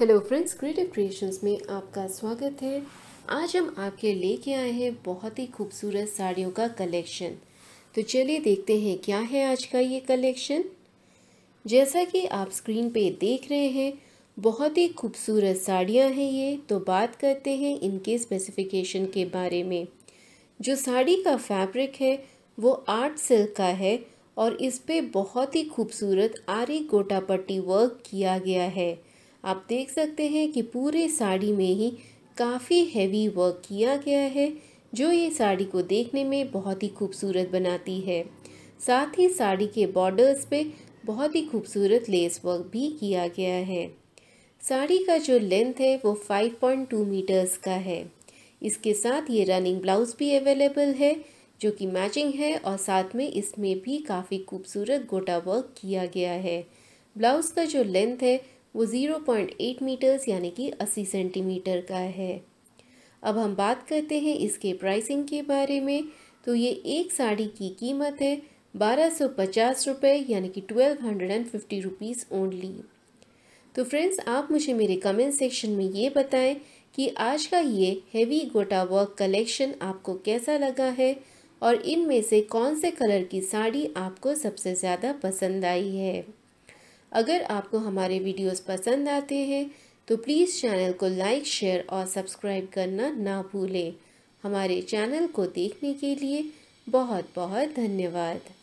hello friends creative creations में आपका स्वागत है आज हम आपके लेके आए हैं बहुत ही खूबसूरत साड़ियों का कलेक्शन तो चलिए देखते हैं क्या है आज का ये कलेक्शन जैसा कि आप स्क्रीन पे देख रहे हैं बहुत ही खूबसूरत साड़ियाँ हैं ये तो बात करते हैं इनके स्पेसिफिकेशन के बारे में जो साड़ी का फैब्रिक है वो आर्ट सिल्क का है और इस पर बहुत ही खूबसूरत आरी गोटा पट्टी वर्क किया गया है आप देख सकते हैं कि पूरे साड़ी में ही काफ़ी हैवी वर्क किया गया है जो ये साड़ी को देखने में बहुत ही खूबसूरत बनाती है साथ ही साड़ी के बॉर्डर्स पे बहुत ही खूबसूरत लेस वर्क भी किया गया है साड़ी का जो लेंथ है वो 5.2 मीटर्स का है इसके साथ ये रनिंग ब्लाउज़ भी अवेलेबल है जो कि मैचिंग है और साथ में इसमें भी काफ़ी खूबसूरत गोटा वर्क किया गया है ब्लाउज़ का जो लेंथ है वो ज़ीरो पॉइंट एट मीटर्स यानी कि अस्सी सेंटीमीटर का है अब हम बात करते हैं इसके प्राइसिंग के बारे में तो ये एक साड़ी की कीमत है बारह सौ पचास रुपये यानी कि twelve hundred and fifty rupees only तो फ्रेंड्स आप मुझे मेरे कमेंट सेक्शन में ये बताएं कि आज का ये हेवी गोटा वर्क कलेक्शन आपको कैसा लगा है और इनमें से कौन से कलर की साड़ी आपको सबसे ज़्यादा पसंद आई है अगर आपको हमारे वीडियोस पसंद आते हैं तो प्लीज़ चैनल को लाइक शेयर और सब्सक्राइब करना ना भूलें हमारे चैनल को देखने के लिए बहुत बहुत धन्यवाद